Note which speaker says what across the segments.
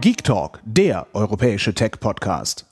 Speaker 1: Geek Talk, der europäische Tech-Podcast.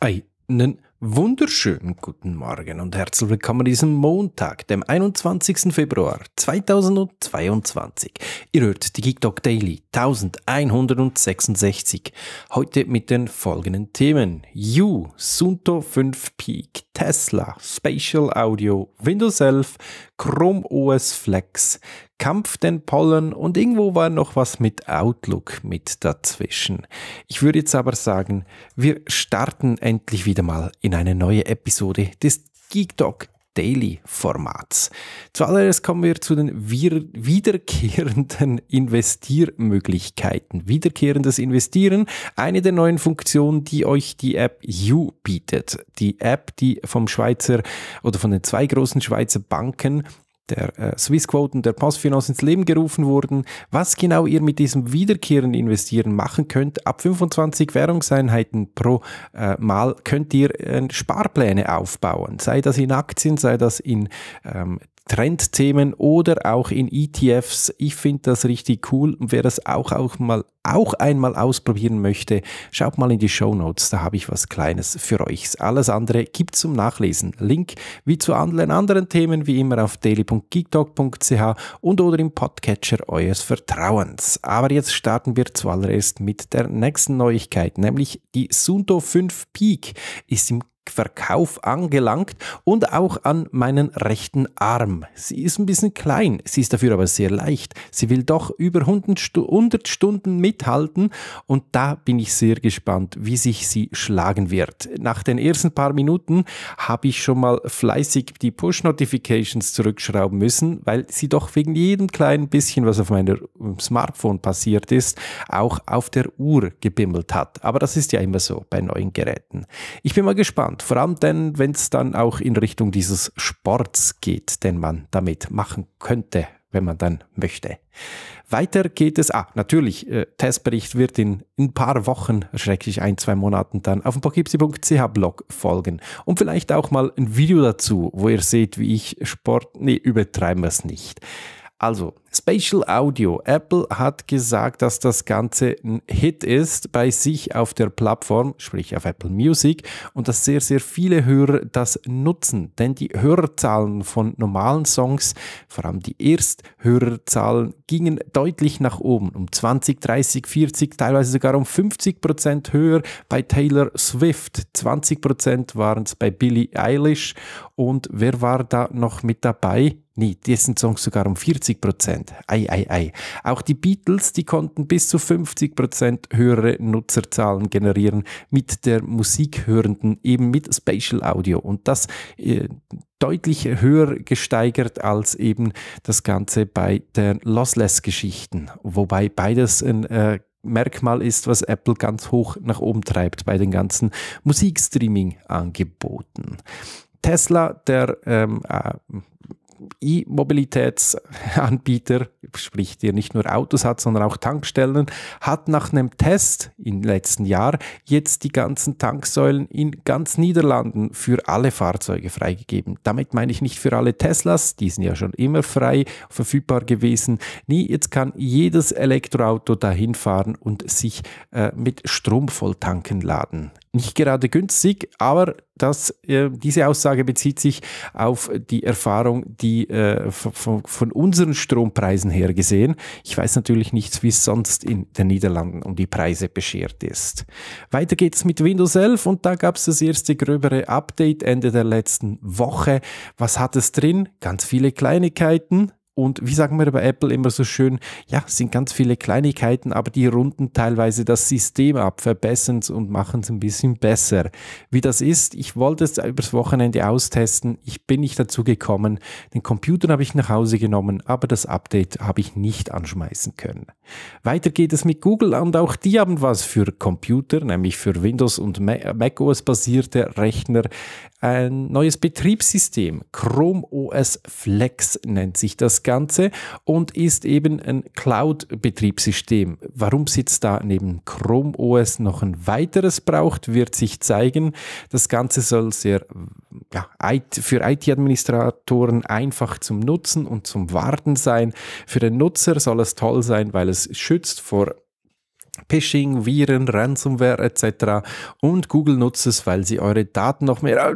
Speaker 1: Einen wunderschönen guten Morgen und herzlich willkommen an diesem Montag, dem 21. Februar 2022. Ihr hört die Geek Talk Daily 1166. Heute mit den folgenden Themen: You, Sunto 5 Peak, Tesla, Spatial Audio, Windows 11, Chrome OS Flex, Kampf den Pollen und irgendwo war noch was mit Outlook mit dazwischen. Ich würde jetzt aber sagen, wir starten endlich wieder mal in eine neue Episode des Geek Talk Daily Formats. Zuallererst kommen wir zu den wiederkehrenden Investiermöglichkeiten. Wiederkehrendes Investieren, eine der neuen Funktionen, die euch die App You bietet. Die App, die vom Schweizer oder von den zwei großen Schweizer Banken der äh, Swissquote und der Postfinance ins Leben gerufen wurden, was genau ihr mit diesem wiederkehrenden Investieren machen könnt. Ab 25 Währungseinheiten pro äh, Mal könnt ihr äh, Sparpläne aufbauen, sei das in Aktien, sei das in ähm, Trendthemen oder auch in ETFs. Ich finde das richtig cool und wer das auch, auch, mal, auch einmal ausprobieren möchte, schaut mal in die Show Notes, da habe ich was Kleines für euch. Alles andere gibt zum Nachlesen. Link wie zu allen anderen Themen wie immer auf daily.geektalk.ch und oder im Podcatcher eures Vertrauens. Aber jetzt starten wir zuallererst mit der nächsten Neuigkeit, nämlich die Sunto 5 Peak ist im Verkauf angelangt und auch an meinen rechten Arm. Sie ist ein bisschen klein, sie ist dafür aber sehr leicht. Sie will doch über 100 Stunden mithalten und da bin ich sehr gespannt, wie sich sie schlagen wird. Nach den ersten paar Minuten habe ich schon mal fleißig die Push-Notifications zurückschrauben müssen, weil sie doch wegen jedem kleinen bisschen, was auf meinem ähm, Smartphone passiert ist, auch auf der Uhr gebimmelt hat. Aber das ist ja immer so bei neuen Geräten. Ich bin mal gespannt spannend. Vor allem dann, wenn es dann auch in Richtung dieses Sports geht, den man damit machen könnte, wenn man dann möchte. Weiter geht es, ah, natürlich, äh, Testbericht wird in, in ein paar Wochen, schrecklich ein, zwei Monaten dann auf dem pokipsi.ch Blog folgen. Und vielleicht auch mal ein Video dazu, wo ihr seht, wie ich Sport, nee, übertreiben wir es nicht also, Spatial Audio. Apple hat gesagt, dass das Ganze ein Hit ist bei sich auf der Plattform, sprich auf Apple Music, und dass sehr, sehr viele Hörer das nutzen. Denn die Hörerzahlen von normalen Songs, vor allem die Ersthörerzahlen, gingen deutlich nach oben. Um 20, 30, 40, teilweise sogar um 50 Prozent höher bei Taylor Swift. 20 Prozent waren es bei Billie Eilish. Und wer war da noch mit dabei? Nee, dessen Songs sogar um 40 Prozent. Ei, ei, ei. Auch die Beatles, die konnten bis zu 50 Prozent höhere Nutzerzahlen generieren mit der Musikhörenden, eben mit Spatial Audio. Und das äh, deutlich höher gesteigert als eben das Ganze bei den Lossless-Geschichten. Wobei beides ein äh, Merkmal ist, was Apple ganz hoch nach oben treibt bei den ganzen Musikstreaming-Angeboten. Tesla, der ähm, äh, E-Mobilitätsanbieter, sprich der nicht nur Autos hat, sondern auch Tankstellen, hat nach einem Test im letzten Jahr jetzt die ganzen Tanksäulen in ganz Niederlanden für alle Fahrzeuge freigegeben. Damit meine ich nicht für alle Teslas, die sind ja schon immer frei verfügbar gewesen. Nee, jetzt kann jedes Elektroauto dahin fahren und sich äh, mit Strom voll tanken laden nicht gerade günstig, aber das, äh, diese Aussage bezieht sich auf die Erfahrung, die äh, von, von, unseren Strompreisen her gesehen. Ich weiß natürlich nichts, wie es sonst in den Niederlanden um die Preise beschert ist. Weiter geht's mit Windows 11 und da gab es das erste gröbere Update Ende der letzten Woche. Was hat es drin? Ganz viele Kleinigkeiten. Und wie sagen wir bei Apple immer so schön, ja, es sind ganz viele Kleinigkeiten, aber die runden teilweise das System ab, verbessern es und machen es ein bisschen besser. Wie das ist, ich wollte es übers Wochenende austesten, ich bin nicht dazu gekommen, den Computer habe ich nach Hause genommen, aber das Update habe ich nicht anschmeißen können. Weiter geht es mit Google und auch die haben was für Computer, nämlich für Windows und macOS basierte Rechner. Ein neues Betriebssystem, Chrome OS Flex nennt sich das Ganze und ist eben ein Cloud-Betriebssystem. Warum sitzt da neben Chrome OS noch ein weiteres braucht, wird sich zeigen. Das Ganze soll sehr ja, für IT-Administratoren einfach zum Nutzen und zum Warten sein. Für den Nutzer soll es toll sein, weil es schützt vor Phishing, Viren, Ransomware etc. Und Google nutzt es, weil sie eure Daten noch mehr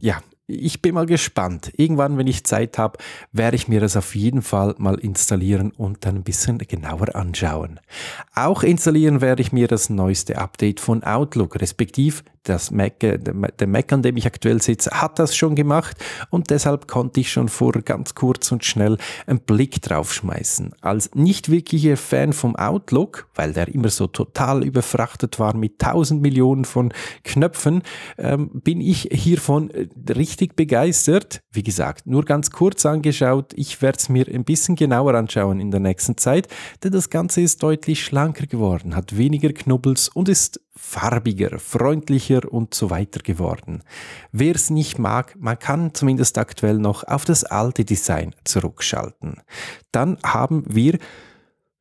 Speaker 1: ja, ich bin mal gespannt. Irgendwann, wenn ich Zeit habe, werde ich mir das auf jeden Fall mal installieren und dann ein bisschen genauer anschauen. Auch installieren werde ich mir das neueste Update von Outlook, respektive das Mac, äh, der Mac, an dem ich aktuell sitze, hat das schon gemacht und deshalb konnte ich schon vor ganz kurz und schnell einen Blick drauf schmeißen. Als nicht wirklicher Fan vom Outlook, weil der immer so total überfrachtet war mit tausend Millionen von Knöpfen, ähm, bin ich hiervon äh, richtig richtig begeistert. Wie gesagt, nur ganz kurz angeschaut. Ich werde es mir ein bisschen genauer anschauen in der nächsten Zeit, denn das Ganze ist deutlich schlanker geworden, hat weniger Knubbels und ist farbiger, freundlicher und so weiter geworden. Wer es nicht mag, man kann zumindest aktuell noch auf das alte Design zurückschalten. Dann haben wir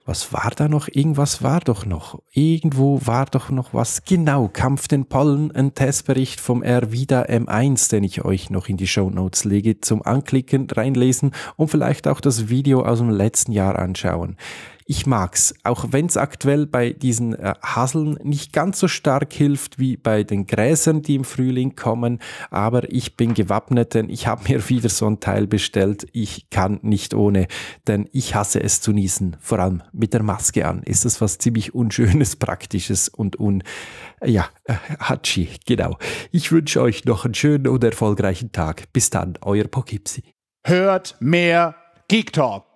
Speaker 1: was war da noch? Irgendwas war doch noch. Irgendwo war doch noch was. Genau, Kampf den Pollen, ein Testbericht vom RVIDA M1, den ich euch noch in die Show Notes lege, zum Anklicken, reinlesen und vielleicht auch das Video aus dem letzten Jahr anschauen. Ich mag's, auch wenn es aktuell bei diesen äh, Haseln nicht ganz so stark hilft wie bei den Gräsern, die im Frühling kommen, aber ich bin gewappnet, denn ich habe mir wieder so ein Teil bestellt. Ich kann nicht ohne, denn ich hasse es zu niesen, vor allem mit der Maske an. Ist das was ziemlich unschönes, praktisches und un äh, ja, äh, Hatschi, genau. Ich wünsche euch noch einen schönen und erfolgreichen Tag. Bis dann, euer Pokipsi. Hört mehr Geek Talk.